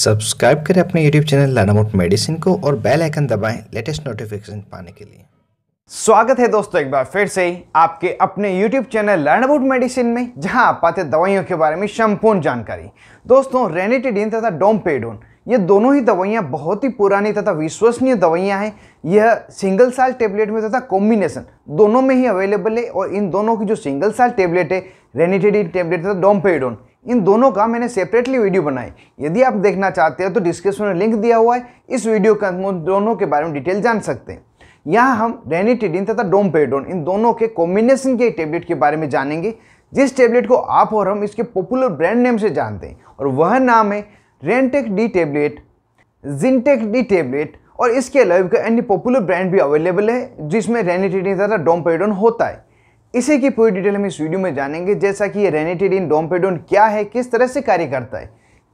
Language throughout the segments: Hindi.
सब्सक्राइब करें अपने यूट्यूब चैनल लानामोट मेडिसिन को और बेल आइकन दबाएं लेटेस्ट नोटिफिकेशन पाने के लिए स्वागत है दोस्तों एक बार फिर से आपके अपने YouTube channel learn about medicine में जहां आप पाते दवाइयों के बारे में संपूर्ण जानकारी दोस्तों रेनेटिडिन तथा डोमपेडोन ये दोनों ही दवाइयाँ बहुत ही पुरानी तथा विश्वसनीय दवाइयाँ हैं यह सिंगल साल टेबलेट में तथा कॉम्बिनेशन दोनों में ही अवेलेबल है और इन दोनों की जो सिंगल साल टेबलेट है रेनेटिडिन टेबलेट तथा डोमपेडोन इन दोनों का मैंने सेपरेटली वीडियो बनाई यदि आप देखना चाहते हो तो डिस्क्रिप्शन में लिंक दिया हुआ है इस वीडियो के अंदर दोनों के बारे में डिटेल जान सकते हैं यहाँ हम रेनिटिडिन तथा डोमपेडोन इन दोनों के कॉम्बिनेशन के टेबलेट के बारे में जानेंगे जिस टेबलेट को आप और हम इसके पॉपुलर ब्रांड नेम से जानते हैं और वह नाम है Rantac D tablet Zinetac D tablet और इसके अलावा अन्य पॉपुलर ब्रांड भी अवेलेबल है जिसमें रेनिटिडिन तथा डोमपेडोन होता है इसी की पूरी डिटेल हम इस वीडियो में जानेंगे जैसा कि ये रेनिटिडिन डोमपेडोन क्या है किस तरह से कार्य करता है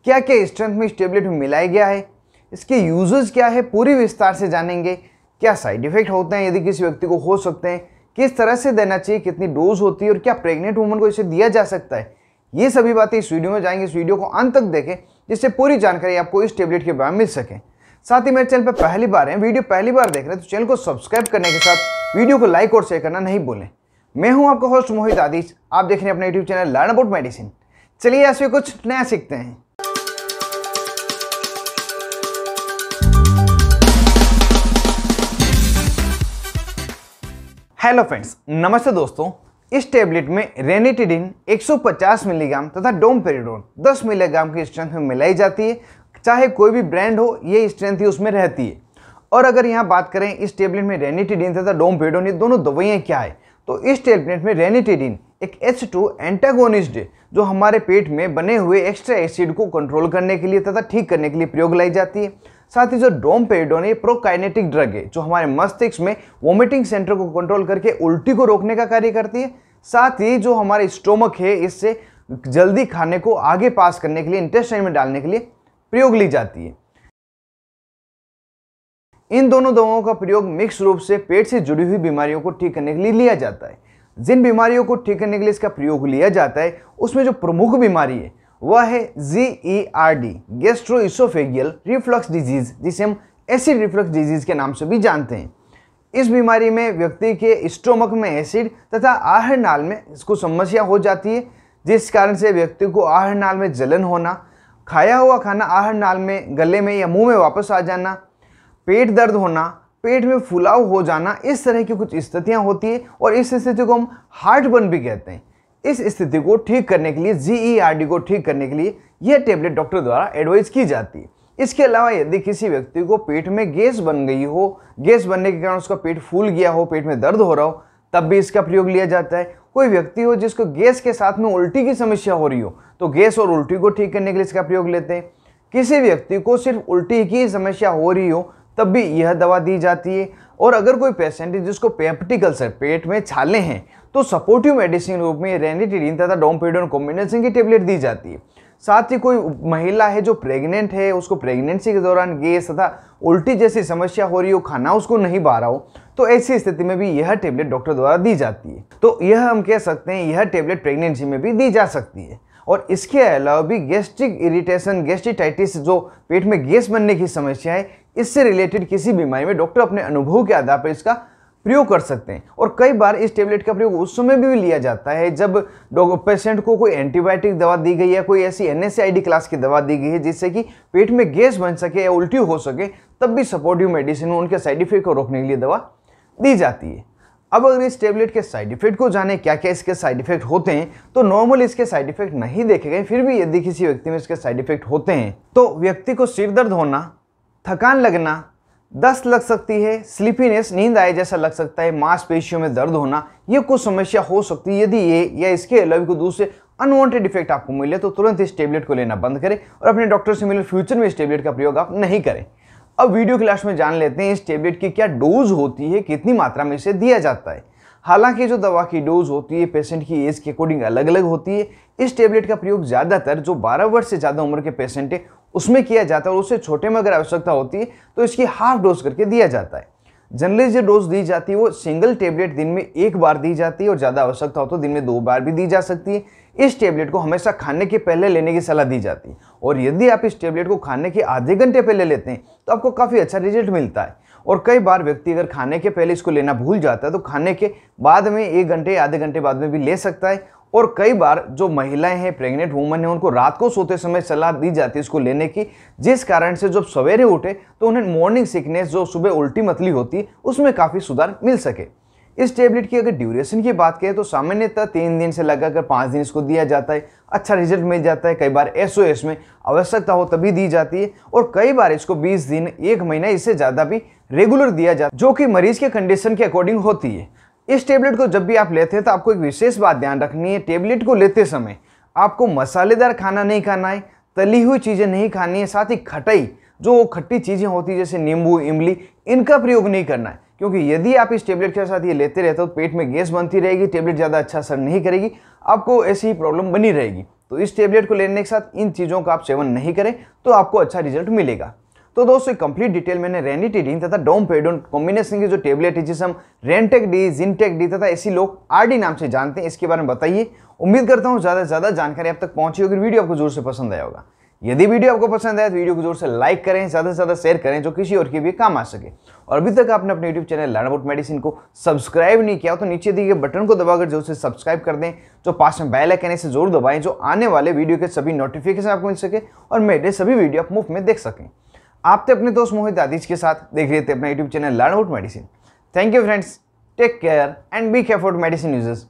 क्या क्या स्ट्रेंथ में इस टेबलेट में मिलाया गया है इसके यूजेस क्या है पूरी विस्तार से जानेंगे क्या साइड इफेक्ट होते हैं यदि किसी व्यक्ति को हो सकते हैं किस तरह से देना चाहिए कितनी डोज होती है और क्या प्रेग्नेंट वुमन को इसे दिया जा सकता है ये सभी बातें इस वीडियो में जाएंगे इस वीडियो को अंत तक देखें जिससे पूरी जानकारी आपको इस टेबलेट के बारे में मिल सके साथ ही मेरे चैनल पर पहली बार है वीडियो पहली बार देख रहे हैं तो चैनल को सब्सक्राइब करने के साथ वीडियो को लाइक और शेयर करना नहीं भूलें मैं हूं आपका होस्ट मोहित आदिश आप देख रहे हैं अपने YouTube channel learn about medicine चलिए ऐसे कुछ नया सीखते हैं हेलो फ्रेंड्स नमस्ते दोस्तों इस टेबलेट में रेनिटिडिन 150 मिलीग्राम तथा डोमपेरिडोन 10 मिलीग्राम की स्ट्रेंथ में मिलाई जाती है चाहे कोई भी ब्रांड हो ये स्ट्रेंथ ही उसमें रहती है और अगर यहाँ बात करें इस टेबलेट में रेनिटिडिन तथा डोमपेरिडोन ये दोनों दवाइयाँ क्या है तो इस टेबलेट में रेनिटेडिन एक एच टू एंटागोनिस्ट है जो हमारे पेट में बने हुए एक्स्ट्रा एसिड को कंट्रोल करने के लिए तथा ठीक करने के लिए प्रयोग लाई जाती है साथ ही जो डोमपेरिडोन ये प्रोकाइनेटिक ड्रग है जो हमारे मस्तिष्क में वोमिटिंग सेंटर को कंट्रोल करके उल्टी को रोकने का कार्य करती है साथ ही जो हमारे स्टोमक है इससे जल्दी खाने को आगे पास करने के लिए इंटेस्टाइन में डालने के लिए प्रयोग ली जाती है इन दोनों दवाओं का प्रयोग मिक्स रूप से पेट से जुड़ी हुई बीमारियों को ठीक करने के लिए लिया जाता है जिन बीमारियों को ठीक करने के लिए इसका प्रयोग लिया जाता है उसमें जो प्रमुख बीमारी है वह है G E R D gastro oesophageal reflux disease जिसे हम एसिड रिफ्लक्स डिजीज के नाम से भी जानते हैं इस बीमारी में व्यक्ति के स्टोमक में एसिड तथा आहर नाल में इसको समस्या हो जाती है जिस कारण से व्यक्ति को आहर नाल में जलन होना खाया हुआ खाना आहर नाल में गले में या मुंह में वापस आ जाना पेट दर्द होना पेट में फुलाव हो जाना इस तरह की कुछ स्थितियाँ होती है और इस स्थिति को हम हार्ट बर्न भी कहते हैं इस स्थिति को ठीक करने के लिए जी e को ठीक करने के लिए यह टेबलेट डॉक्टर द्वारा एडवाइस की जाती है इसके अलावा यदि किसी व्यक्ति को पेट में गैस बन गई हो गैस बनने के कारण उसका पेट फूल गया हो पेट में दर्द हो रहा हो तब भी इसका प्रयोग लिया जाता है कोई व्यक्ति हो जिसको गैस के साथ में उल्टी की समस्या हो रही हो तो गैस और उल्टी को ठीक करने के लिए इसका प्रयोग लेते हैं किसी व्यक्ति को सिर्फ उल्टी की समस्या हो रही हो तब भी यह दवा दी जाती है और अगर कोई पेशेंट है जिसको पेप्टिकल सर पेट में छाले हैं तो सपोर्टिव मेडिसिन रूप में रेनिटिडीन तथा डोमपेडोन कॉम्बिनेशन की टेबलेट दी जाती है साथ ही कोई महिला है जो प्रेग्नेंट है उसको प्रेग्नेंसी के दौरान गैस तथा उल्टी जैसी समस्या हो रही हो खाना उसको नहीं बा रहा हो तो ऐसी स्थिति में भी यह टेबलेट डॉक्टर द्वारा दी जाती है तो यह हम कह सकते हैं यह टेबलेट प्रेगनेंसी में भी दी जा सकती है और इसके अलावा भी गैस्ट्रिक इरिटेशन गैस्ट्रिटाइटिस जो पेट में गैस बनने की समस्या है इससे रिलेटेड किसी बीमारी में डॉक्टर अपने अनुभव के आधार पर इसका प्रयोग कर सकते हैं और कई बार इस टेबलेट का प्रयोग उस समय भी लिया जाता है जब पेशेंट को कोई एंटीबायोटिक दवा दी गई या कोई ऐसी एन क्लास की दवा दी गई है जिससे कि पेट में गैस बन सके या उल्टी हो सके तब भी सपोर्टिव मेडिसिन उनके साइड इफेक्ट को रोकने के लिए दवा दी जाती है अब अगर इस टेबलेट के साइड इफेक्ट को जाने क्या क्या इसके साइड इफेक्ट होते हैं तो नॉर्मल इसके साइड इफेक्ट नहीं देखे गए फिर भी यदि किसी व्यक्ति में इसके साइड इफेक्ट होते हैं तो व्यक्ति को सिर दर्द होना थकान लगना दस्त लग सकती है स्लीपीनेस नींद आए जैसा लग सकता है मांसपेशियों में दर्द होना ये कुछ समस्या हो सकती है यदि ये या इसके अलावा कोई दूसरे अनवांटेड इफेक्ट आपको मिले तो तुरंत इस टेबलेट को लेना बंद करें और अपने डॉक्टर से मिले फ्यूचर में इस टेबलेट का प्रयोग आप नहीं करें अब वीडियो क्लास में जान लेते हैं इस टेबलेट की क्या डोज होती है कितनी मात्रा में इसे दिया जाता है हालांकि जो दवा की डोज होती है पेशेंट की एज के अकॉर्डिंग अलग अलग होती है इस टेबलेट का प्रयोग ज़्यादातर जो 12 वर्ष से ज़्यादा उम्र के पेशेंट है उसमें किया जाता है और उससे छोटे में अगर आवश्यकता होती है तो इसकी हाफ डोज करके दिया जाता है जनरली जो डोज दी जाती है वो सिंगल टेबलेट दिन में एक बार दी जाती है और ज़्यादा आवश्यकता हो तो दिन में दो बार भी दी जा सकती है इस टेबलेट को हमेशा खाने के पहले लेने की सलाह दी जाती है और यदि आप इस टेबलेट को खाने के आधे घंटे पहले लेते हैं तो आपको काफ़ी अच्छा रिजल्ट मिलता है और कई बार व्यक्ति अगर खाने के पहले इसको लेना भूल जाता है तो खाने के बाद में एक घंटे आधे घंटे बाद में भी ले सकता है और कई बार जो महिलाएं हैं प्रेग्नेंट वुमन है उनको रात को सोते समय सलाह दी जाती है इसको लेने की जिस कारण से जब सवेरे उठे तो उन्हें मॉर्निंग सिकनेस जो सुबह उल्टी मतली होती उसमें काफ़ी सुधार मिल सके इस टेबलेट की अगर ड्यूरेशन की बात करें तो सामान्यतः तीन दिन से लगा कर पाँच दिन इसको दिया जाता है अच्छा रिजल्ट मिल जाता है कई बार एस में आवश्यकता हो तभी दी जाती है और कई बार इसको 20 दिन एक महीना इससे ज़्यादा भी रेगुलर दिया जाता है जो कि मरीज के कंडीशन के अकॉर्डिंग होती है इस टेबलेट को जब भी आप लेते हैं तो आपको एक विशेष बात ध्यान रखनी है टेबलेट को लेते समय आपको मसालेदार खाना नहीं खाना है तली हुई चीज़ें नहीं खानी है साथ ही खटाई जो वो खट्टी चीज़ें होती हैं जैसे नींबू इमली इनका प्रयोग नहीं करना है क्योंकि यदि आप इस टेबलेट के साथ ये लेते रहते हो तो पेट में गैस बनती रहेगी टेबलेट ज़्यादा अच्छा असर नहीं करेगी आपको ऐसी ही प्रॉब्लम बनी रहेगी तो इस टेबलेट को लेने के साथ इन चीज़ों का आप सेवन नहीं करें तो आपको अच्छा रिजल्ट मिलेगा तो दोस्तों कंप्लीट डिटेल मैंने रेनिटिडिन तथा डोमपेडोन कॉम्बिनेशन की जो टेबलेट है जिसे हम रेंटेक डी जिनटेक डी तथा ऐसी लोग आरडी नाम से जानते हैं इसके बारे में बताइए उम्मीद करता हूँ ज़्यादा से ज़्यादा जानकारी अब तक पहुँची होगी वीडियो आपको जोर से पसंद आया होगा यदि वीडियो आपको पसंद आया तो वीडियो को जोर से लाइक करें ज़्यादा से ज़्यादा शेयर करें जो किसी और के भी काम आ सके और अभी तक आपने अपने YouTube channel learn about medicine को सब्सक्राइब नहीं किया तो नीचे दिए गए बटन को दबाकर जोर से सब्सक्राइब कर दें जो पास में बेल आइकन से जरूर दबाएं जो आने वाले वीडियो के सभी नोटिफिकेशन आपको मिल सके और मेरे सभी वीडियो आप मुफ्त में देख सकें आप तो अपने दोस्त मोहित आदिज के साथ देख रहे थे अपना YouTube channel learn out medicine thank you friends take care and be careful medicine users